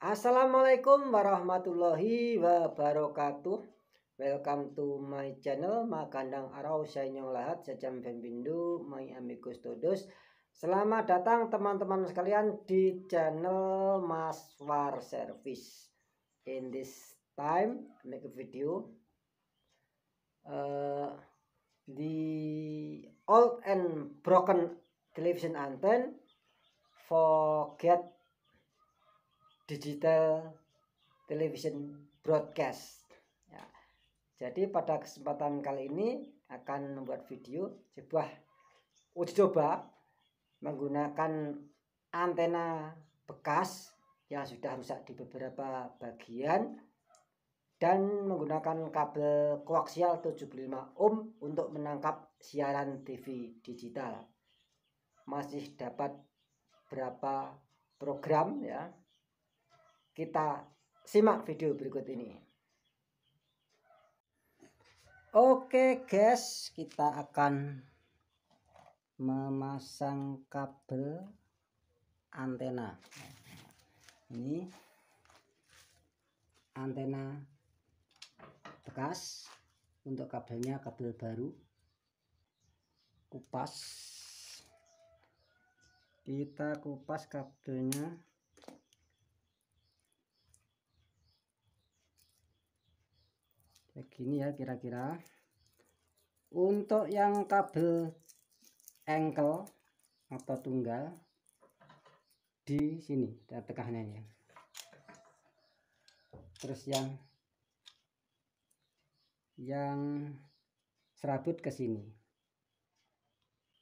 Assalamualaikum warahmatullahi wabarakatuh Welcome to my channel Makandang Arau Sanyong Lahat Sejam Pembindu my amigos Todos Selamat datang teman-teman sekalian di channel Maswar Service In this time make a video uh, eh, The old and broken television antenna Forget digital television broadcast. Ya. Jadi pada kesempatan kali ini akan membuat video sebuah uji coba menggunakan antena bekas yang sudah rusak di beberapa bagian dan menggunakan kabel koaksial 75 ohm untuk menangkap siaran TV digital. Masih dapat berapa program ya kita simak video berikut ini. Oke guys, kita akan memasang kabel antena. Ini antena bekas untuk kabelnya kabel baru. Kupas. Kita kupas kabelnya. Begini ya kira-kira untuk yang kabel engkel atau tunggal di sini tengahnya ya terus yang yang serabut ke sini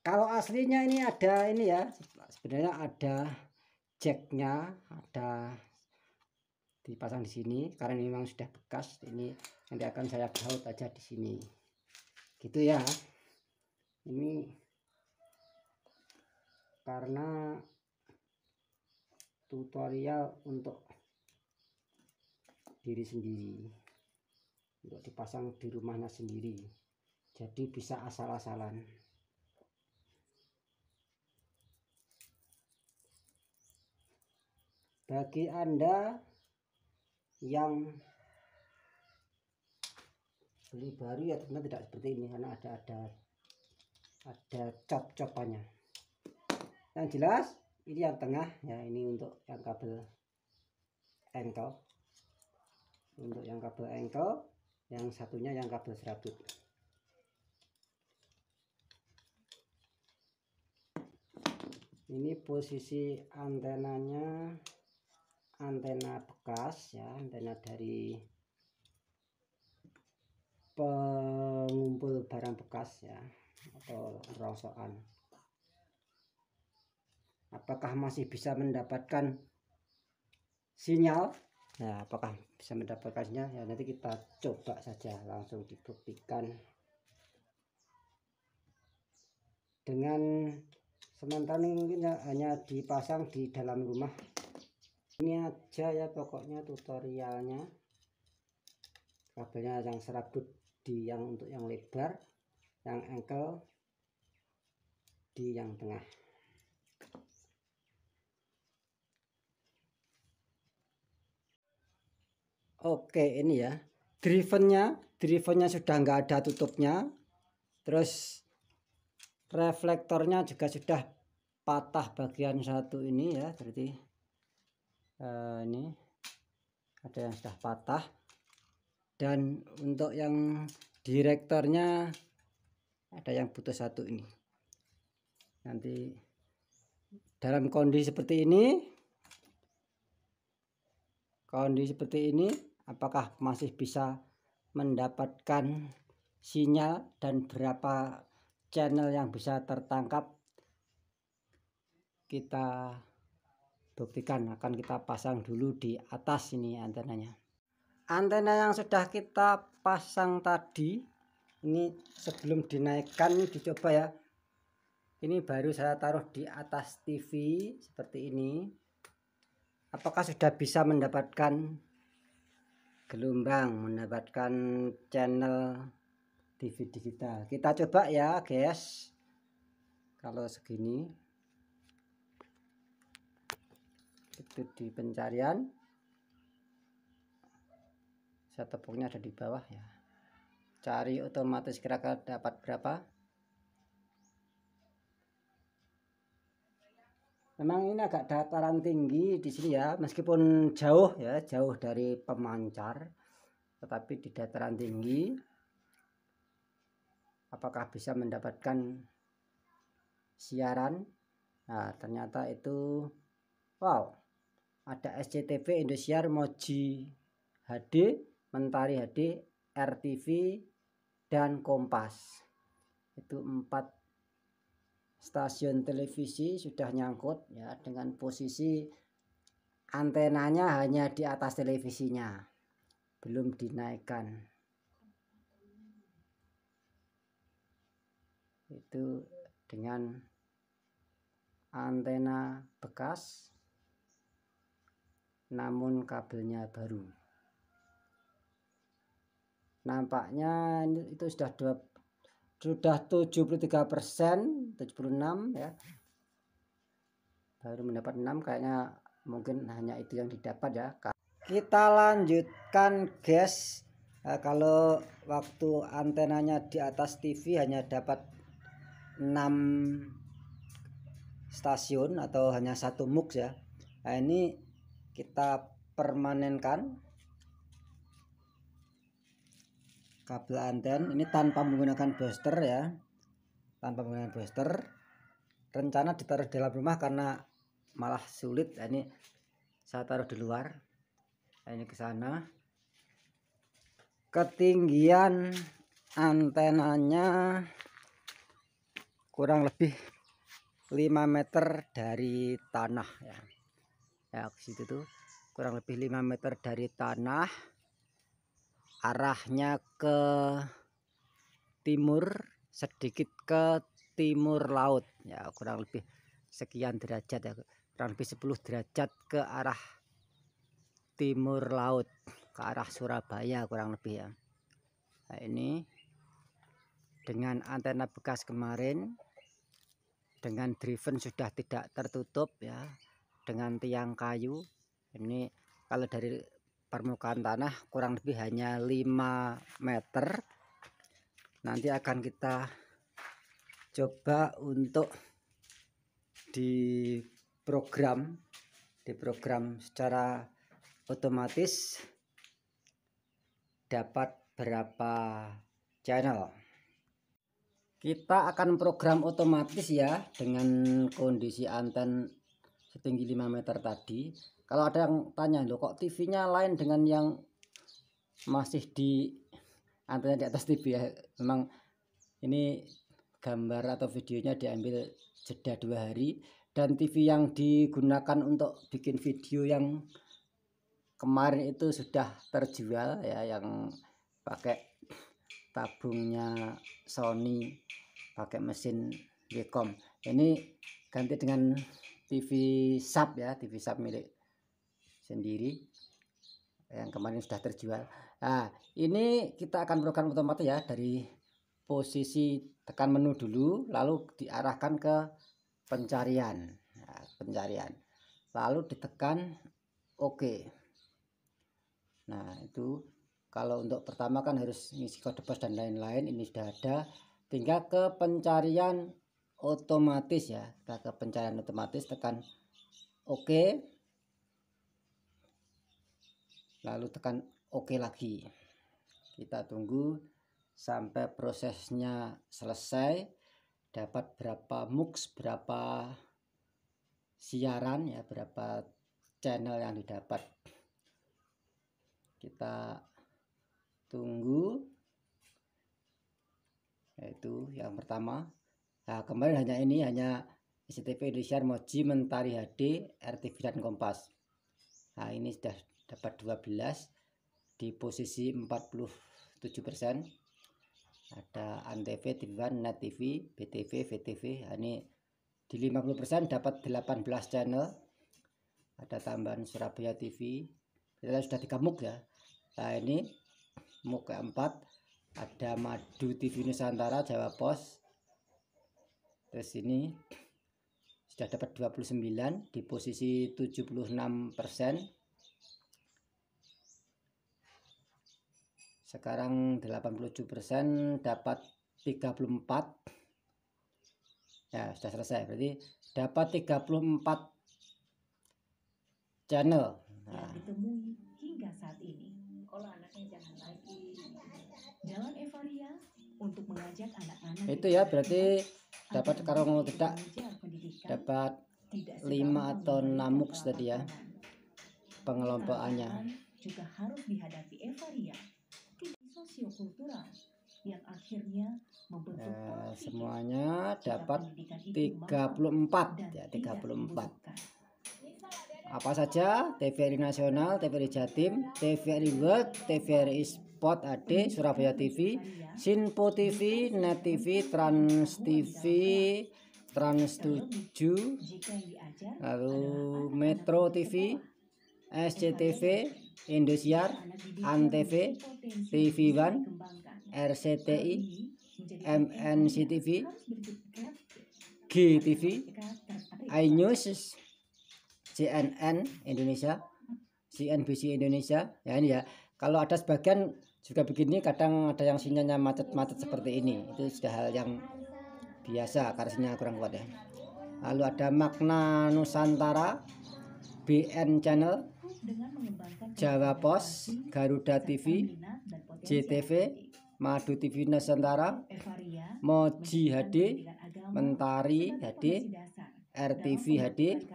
kalau aslinya ini ada ini ya sebenarnya ada jacknya ada dipasang di sini karena ini memang sudah bekas ini nanti akan saya baut aja di sini gitu ya ini karena tutorial untuk diri sendiri untuk dipasang di rumahnya sendiri jadi bisa asal-asalan bagi anda yang beli baru ya tentu tidak seperti ini karena ada ada ada cop-copannya yang jelas ini yang tengah ya ini untuk yang kabel engkel untuk yang kabel engkel yang satunya yang kabel serabut ini posisi antenanya antena bekas ya antena dari pengumpul barang bekas ya atau rosokan apakah masih bisa mendapatkan sinyal nah apakah bisa mendapatkannya ya nanti kita coba saja langsung dibuktikan dengan sementara ini mungkin ya, hanya dipasang di dalam rumah ini aja ya pokoknya tutorialnya kabelnya yang serabut di yang untuk yang lebar yang engkel di yang tengah oke ini ya drivennya drivennya sudah enggak ada tutupnya terus reflektornya juga sudah patah bagian satu ini ya berarti Eh, ini ada yang sudah patah dan untuk yang direktornya ada yang butuh satu ini nanti dalam kondisi seperti ini kondisi seperti ini apakah masih bisa mendapatkan sinyal dan berapa channel yang bisa tertangkap kita buktikan akan kita pasang dulu di atas ini antenanya antena yang sudah kita pasang tadi ini sebelum dinaikkan ini dicoba ya ini baru saya taruh di atas TV seperti ini apakah sudah bisa mendapatkan gelombang mendapatkan channel TV digital kita coba ya guys kalau segini di pencarian saya tepungnya ada di bawah ya cari otomatis kira-kira dapat berapa memang ini agak dataran tinggi di sini ya meskipun jauh ya jauh dari pemancar tetapi di dataran tinggi apakah bisa mendapatkan siaran nah ternyata itu wow ada SCTV Indosiar Moji HD Mentari HD RTV dan Kompas itu empat stasiun televisi sudah nyangkut ya dengan posisi antenanya hanya di atas televisinya belum dinaikkan itu dengan antena bekas namun kabelnya baru nampaknya itu sudah dua, sudah 73 persen 76 ya baru mendapat 6 kayaknya mungkin hanya itu yang didapat ya kita lanjutkan guys Nah, eh, kalau waktu antenanya di atas TV hanya dapat 6 stasiun atau hanya satu mux ya. Nah, ini kita permanenkan kabel anten ini tanpa menggunakan booster ya tanpa menggunakan booster rencana ditaruh di dalam rumah karena malah sulit nah, ini saya taruh di luar nah, ini ke sana ketinggian antenanya kurang lebih 5 meter dari tanah ya ya ke situ tuh kurang lebih 5 meter dari tanah arahnya ke timur sedikit ke timur laut ya kurang lebih sekian derajat ya kurang lebih 10 derajat ke arah timur laut ke arah Surabaya kurang lebih ya nah ini dengan antena bekas kemarin dengan driven sudah tidak tertutup ya dengan tiang kayu ini kalau dari permukaan tanah kurang lebih hanya 5 meter nanti akan kita coba untuk diprogram diprogram secara otomatis dapat berapa channel kita akan program otomatis ya dengan kondisi anten setinggi 5 meter tadi kalau ada yang tanya loh kok TV-nya lain dengan yang masih di antena di atas TV ya memang ini gambar atau videonya diambil jeda dua hari dan TV yang digunakan untuk bikin video yang kemarin itu sudah terjual ya yang pakai tabungnya Sony pakai mesin Wacom ini ganti dengan TV sub ya TV sub milik sendiri yang kemarin sudah terjual nah ini kita akan program otomatis ya dari posisi tekan menu dulu lalu diarahkan ke pencarian nah, pencarian lalu ditekan oke OK. nah itu kalau untuk pertama kan harus ngisi kode pos dan lain-lain ini sudah ada tinggal ke pencarian otomatis ya ke pencarian otomatis tekan OK lalu tekan OK lagi kita tunggu sampai prosesnya selesai dapat berapa mux berapa siaran ya berapa channel yang didapat kita tunggu yaitu yang pertama Nah, kemarin hanya ini hanya SCTV Indonesia Moji Mentari HD RTV dan Kompas. Nah, ini sudah dapat 12 di posisi 47 Ada Antv, TV1, Net TV, BTV, VTV. Nah, ini di 50 dapat 18 channel. Ada tambahan Surabaya TV. Kita sudah tiga muk ya. Nah, ini muk keempat ada Madu TV Nusantara Jawa Pos terus ini sudah dapat 29 di posisi 76 persen sekarang 87 persen dapat 34 ya sudah selesai berarti dapat 34 channel nah. hingga saat ini kalau anaknya jangan lagi jalan Evalia untuk mengajak anak-anak itu ya berarti dapat karo kalau tidak dapat 5 atau 6 mux tadi ya pengelompokannya juga harus dihadapi evaria sosiokultural yang akhirnya membentuk eh, semuanya dapat 34 ya 34 apa saja TVRI nasional, TVRI Jatim, TVRI World, TVRI Spot Ade, Surabaya TV, Sinpo TV, Net TV, Trans TV, Trans 7, lalu Metro TV, SCTV, Indosiar, ANTV, TV One, RCTI, MNC TV, GTV, iNews, CNN Indonesia, CNBC Indonesia. Ya ini ya. Kalau ada sebagian juga begini kadang ada yang sinyalnya macet-macet seperti ini itu sudah hal yang biasa karena sinyal kurang kuat ya lalu ada makna Nusantara BN Channel Jawa Pos Garuda TV JTV Madu TV Nusantara Moji HD Mentari HD RTV HD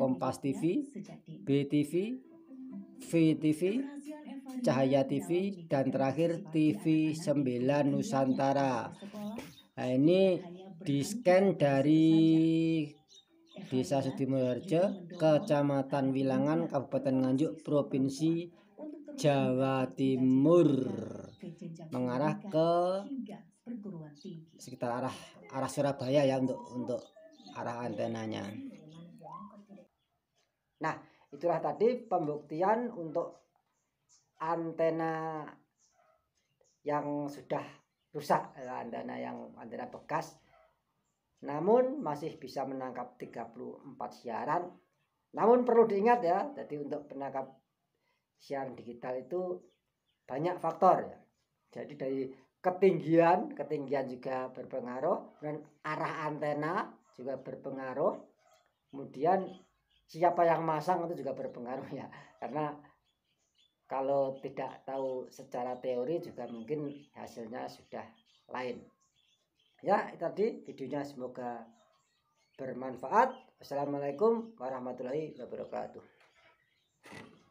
Kompas TV BTV VTV Cahaya iya, TV, dan terakhir TV 9 iya, kan Nusantara. Nah ini di scan dari Desa Sudimoharjo, Kecamatan Wilangan, Kabupaten Nganjuk, Provinsi Jawa Timur mengarah ke sekitar arah arah Surabaya ya untuk untuk arah antenanya. Iya, nah, itulah tadi pembuktian untuk antena yang sudah rusak eh, antena yang antena bekas namun masih bisa menangkap 34 siaran namun perlu diingat ya jadi untuk penangkap siaran digital itu banyak faktor ya jadi dari ketinggian ketinggian juga berpengaruh dan arah antena juga berpengaruh kemudian siapa yang masang itu juga berpengaruh ya karena kalau tidak tahu secara teori juga mungkin hasilnya sudah lain ya tadi videonya semoga bermanfaat Assalamualaikum warahmatullahi wabarakatuh